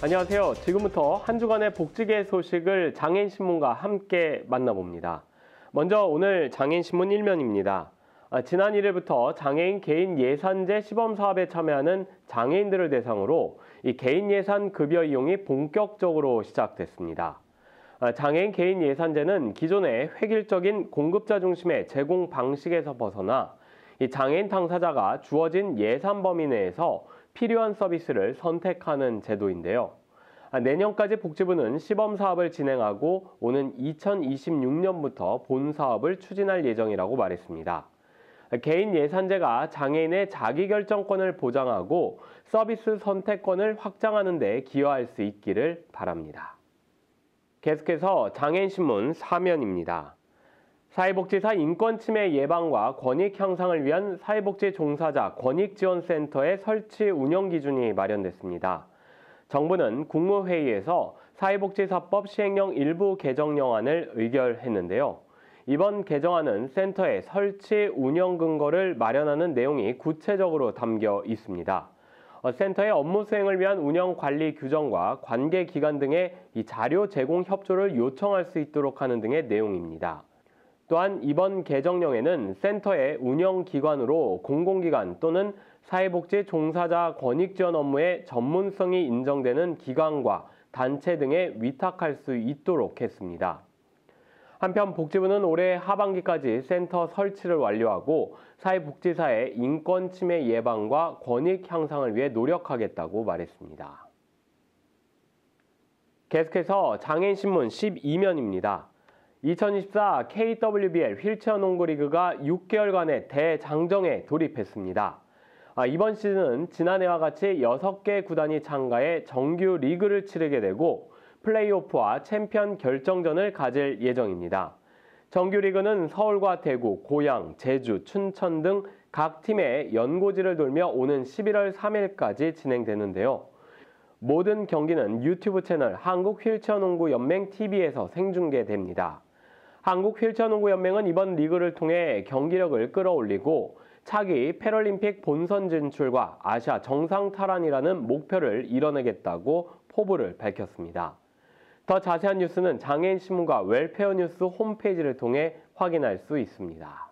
안녕하세요. 지금부터 한 주간의 복지계 소식을 장애인신문과 함께 만나봅니다. 먼저 오늘 장애인신문 1면입니다. 아, 지난 1일부터 장애인 개인 예산제 시범 사업에 참여하는 장애인들을 대상으로 이 개인 예산 급여 이용이 본격적으로 시작됐습니다. 아, 장애인 개인 예산제는 기존의 획일적인 공급자 중심의 제공 방식에서 벗어나 이 장애인 당사자가 주어진 예산 범위 내에서 필요한 서비스를 선택하는 제도인데요. 아, 내년까지 복지부는 시범 사업을 진행하고 오는 2026년부터 본 사업을 추진할 예정이라고 말했습니다. 개인 예산제가 장애인의 자기결정권을 보장하고 서비스 선택권을 확장하는 데 기여할 수 있기를 바랍니다. 계속해서 장애인신문 사면입니다. 사회복지사 인권침해 예방과 권익 향상을 위한 사회복지 종사자 권익지원센터의 설치 운영 기준이 마련됐습니다. 정부는 국무회의에서 사회복지사법 시행령 일부 개정령안을 의결했는데요. 이번 개정안은 센터의 설치 운영 근거를 마련하는 내용이 구체적으로 담겨 있습니다. 어, 센터의 업무 수행을 위한 운영 관리 규정과 관계 기관 등의 자료 제공 협조를 요청할 수 있도록 하는 등의 내용입니다. 또한 이번 개정령에는 센터의 운영기관으로 공공기관 또는 사회복지 종사자 권익 지원 업무의 전문성이 인정되는 기관과 단체 등에 위탁할 수 있도록 했습니다. 한편 복지부는 올해 하반기까지 센터 설치를 완료하고 사회복지사의 인권 침해 예방과 권익 향상을 위해 노력하겠다고 말했습니다. 계속해서 장애인신문 12면입니다. 2024 KWBL 휠체어 농구리그가 6개월간의 대장정에 돌입했습니다. 아, 이번 시즌은 지난해와 같이 6개 구단이 참가해 정규 리그를 치르게 되고 플레이오프와 챔피언 결정전을 가질 예정입니다. 정규 리그는 서울과 대구, 고양, 제주, 춘천 등 각 팀의 연고지를 돌며 오는 11월 3일까지 진행되는데요. 모든 경기는 유튜브 채널 한국 휠체어 농구 연맹 TV에서 생중계됩니다. 한국 휠체어농구연맹은 이번 리그를 통해 경기력을 끌어올리고 차기 패럴림픽 본선 진출과 아시아 정상 탈환이라는 목표를 이뤄내겠다고 포부를 밝혔습니다. 더 자세한 뉴스는 장애인신문과 웰페어뉴스 홈페이지를 통해 확인할 수 있습니다.